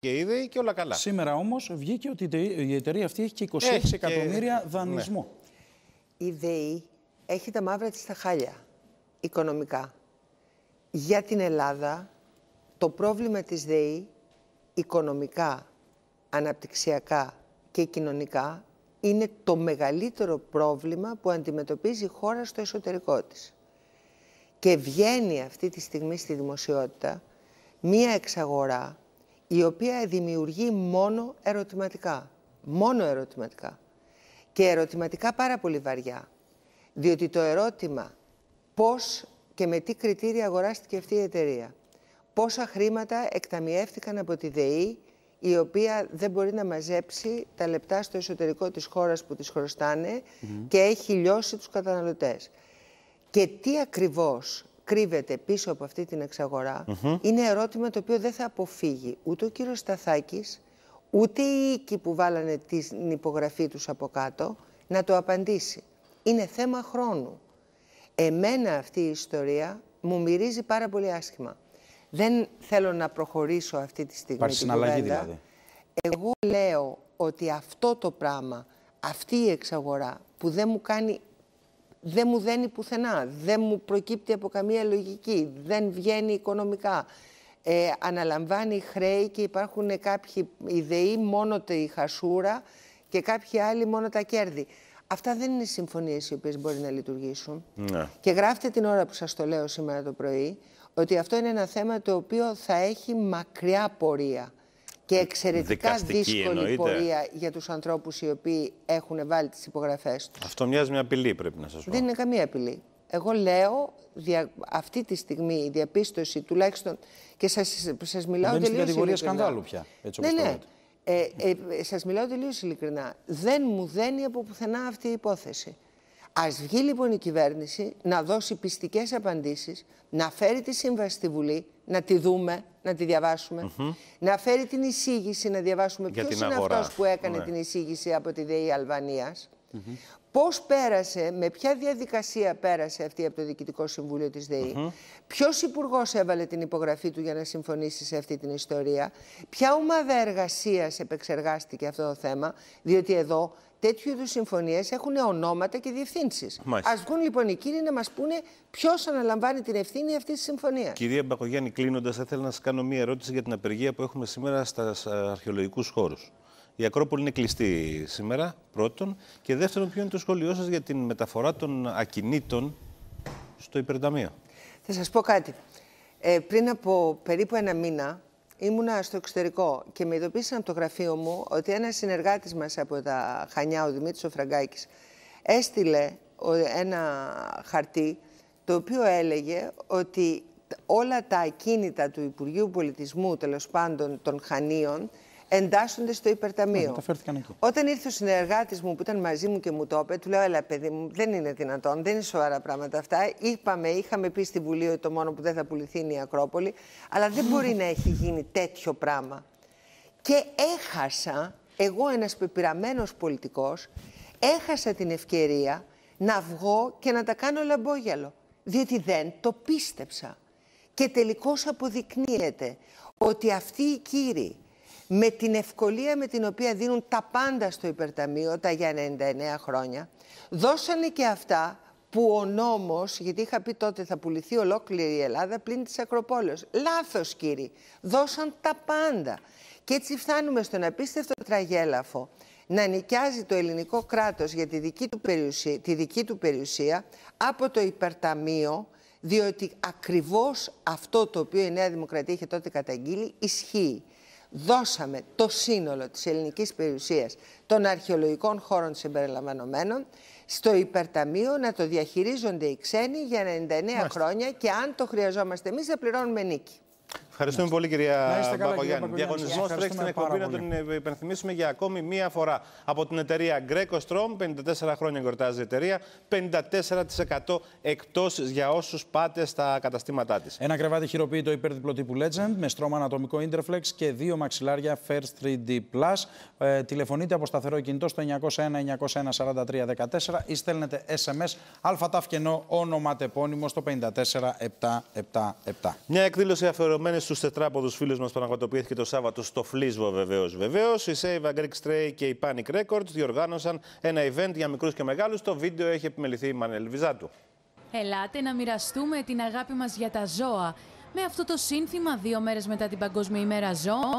και είδε και όλα καλά. Σήμερα όμως βγήκε ότι η εταιρεία αυτή έχει και 26 εκατομμύρια ναι. δανεισμό. Η ΔΕΗ έχει τα μαύρα της στα χάλια οικονομικά. Για την Ελλάδα, το πρόβλημα της ΔΕΗ οικονομικά, αναπτυξιακά και κοινωνικά είναι το μεγαλύτερο πρόβλημα που αντιμετωπίζει η χώρα στο εσωτερικό της. Και βγαίνει αυτή τη στιγμή στη δημοσιότητα μία εξαγορά η οποία δημιουργεί μόνο ερωτηματικά. Μόνο ερωτηματικά. Και ερωτηματικά πάρα πολύ βαριά. Διότι το ερώτημα πώς και με τι κριτήρια αγοράστηκε αυτή η εταιρεία. Πόσα χρήματα εκταμιεύτηκαν από τη ΔΕΗ, η οποία δεν μπορεί να μαζέψει τα λεπτά στο εσωτερικό της χώρας που τις χρωστάνε και έχει λιώσει τους καταναλωτές. Και τι ακριβώς κρύβεται πίσω από αυτή την εξαγορά είναι ερώτημα το οποίο δεν θα αποφύγει ούτε ο κύριος Σταθάκης, ούτε οι οίκοι που βάλανε την υπογραφή τους από κάτω να το απαντήσει. Είναι θέμα χρόνου. Εμένα αυτή η ιστορία μου μυρίζει πάρα πολύ άσχημα. Δεν θέλω να προχωρήσω αυτή τη στιγμή. Υπάρχει συναλλαγή δηλαδή. Εγώ λέω ότι αυτό το πράγμα, αυτή η εξαγορά που δεν μου κάνει δεν μου δένει πουθενά, δεν μου προκύπτει από καμία λογική, δεν βγαίνει οικονομικά. Ε, αναλαμβάνει χρέη και υπάρχουν κάποιοι ιδεοί μόνο τη χασούρα και κάποιοι άλλοι μόνο τα κέρδη. Αυτά δεν είναι συμφωνίες οι οποίες μπορεί να λειτουργήσουν. Ναι. Και γράφτε την ώρα που σας το λέω σήμερα το πρωί, ότι αυτό είναι ένα θέμα το οποίο θα έχει μακριά πορεία και εξαιρετικά δύσκολη εννοείται. πορεία για τους ανθρώπους οι οποίοι έχουν βάλει τις υπογραφές τους. Αυτό μοιάζει μια απειλή πρέπει να σας πω. Δεν είναι καμία απειλή. Εγώ λέω αυτή τη στιγμή η διαπίστωση τουλάχιστον και σας, σας μιλάω τελείως ειλικρινά. Δεν είναι κατηγορία σκανδάλου πια, έτσι ναι, ναι. Ε, ε, σας μιλάω τελείως ειλικρινά. Δεν μου δένει από πουθενά αυτή η υπόθεση. Ας βγει λοιπόν η κυβέρνηση να δώσει πιστικές απαντήσεις, να φέρει τη σύμβαση στη Βουλή, να τη δούμε, να τη διαβάσουμε, να φέρει την εισήγηση, να διαβάσουμε ποιος είναι αυτό αυτός που έκανε ναι. την εισήγηση από τη ΔΕΗ Αλβανίας, πώς πέρασε, με ποια διαδικασία πέρασε αυτή από το Διοικητικό Συμβούλιο της ΔΕΗ, mm -hmm. ποιος υπουργός έβαλε την υπογραφή του για να συμφωνήσει σε αυτή την ιστορία, ποια ομάδα εργασίας επεξεργάστηκε αυτό το θέμα, διότι εδώ τέτοιου είδους συμφωνίες έχουν ονόματα και διευθύνσεις. Ας βγουν λοιπόν οι κύριοι να μας πούνε ποιος αναλαμβάνει την ευθύνη αυτής της συμφωνίας. Κυρία Μπακογιάννη, κλείνοντας, θα ήθελα να σας κάνω μία ερώτηση για την απεργία που έχουμε σήμερα στα αρχαιολογικούς χώρους. Η Ακρόπολη είναι κλειστή σήμερα, πρώτον. Και δεύτερον, ποιο είναι το σχόλιο σας για την μεταφορά των ακινήτων στο υπερταμείο. Θα σας πω κάτι. Ε, πριν από περίπου ένα μήνα ήμουνα στο εξωτερικό και με ειδοποίησαν από το γραφείο μου ότι ένας συνεργάτης μας από τα Χανιά, ο Δημήτρης ο έστειλε ένα χαρτί το οποίο έλεγε ότι όλα τα ακίνητα του Υπουργείου Πολιτισμού, τέλος πάντων των Χανίων, εντάσσονται στο υπερταμείο. Ναι, Όταν ήρθε ο συνεργάτης μου που ήταν μαζί μου και μου το είπε, του λέω: Ελά, παιδί μου, δεν είναι δυνατόν, δεν είναι σοβαρά πράγματα αυτά. Είπαμε, είχαμε πει στη Βουλή ότι το μόνο που δεν θα πουληθεί είναι η Ακρόπολη, αλλά δεν μπορεί να έχει γίνει τέτοιο πράγμα. Και έχασα, εγώ ένας πεπειραμένος πολιτικός, έχασα την ευκαιρία να βγω και να τα κάνω λαμπόγιαλο. Διότι δεν το πίστεψα. Και τελικώς αποδεικνύεται ότι αυτοί οι κύριοι με την ευκολία με την οποία δίνουν τα πάντα στο υπερταμείο, τα για 99 χρόνια, δώσανε και αυτά που ο νόμος, γιατί είχα πει τότε θα πουληθεί ολόκληρη η Ελλάδα πλην της Ακροπόλεως. Λάθος κύριε, δώσαν τα πάντα. Και έτσι φτάνουμε στον απίστευτο τραγέλαφο να νοικιάζει το ελληνικό κράτος για τη δική του περιουσία, τη δική του περιουσία από το υπερταμείο, διότι ακριβώς αυτό το οποίο η Νέα Δημοκρατία είχε τότε καταγγείλει ισχύει δώσαμε το σύνολο της ελληνικής περιουσίας των αρχαιολογικών χώρων συμπεριλαμβανομένων στο υπερταμείο να το διαχειρίζονται οι ξένοι για 99 χρόνια και αν το χρειαζόμαστε εμείς θα πληρώνουμε νίκη. Ευχαριστούμε πολύ, κυρία Μπακογιάννη. Διαγωνισμό τρέχει στην εκπομπή να τον ε, υπενθυμίσουμε για ακόμη μία φορά. Από την εταιρεία Greco Strom, 54 χρόνια γιορτάζει η εταιρεία, 54% εκτός για όσους πάτε στα καταστήματά της. Ένα κρεβάτι χειροποίητο υπερδιπλό τύπου Legend με στρώμα ανατομικό Interflex και δύο μαξιλάρια First 3D Plus. Ε, τηλεφωνείτε από σταθερό κινητό στο 901-901-4314 ή στέλνετε SMS αλφατάφ κενό όνομα τεπώνυμο στο 54777. Μια εκδήλωση αφαιρωμένη στους τετράποδους φίλους μας πραγματοποιήθηκε το Σάββατο στο Φλίσβο, βεβαίως. Βεβαίως, η Save a Greek Stray και η Panic Records διοργάνωσαν ένα event για μικρούς και μεγάλους. Το βίντεο έχει επιμεληθεί η Μανέλ Βυζάτου. Ελάτε να μοιραστούμε την αγάπη μας για τα ζώα. Με αυτό το σύνθημα, δύο μέρες μετά την Παγκόσμια ημέρα ζώων,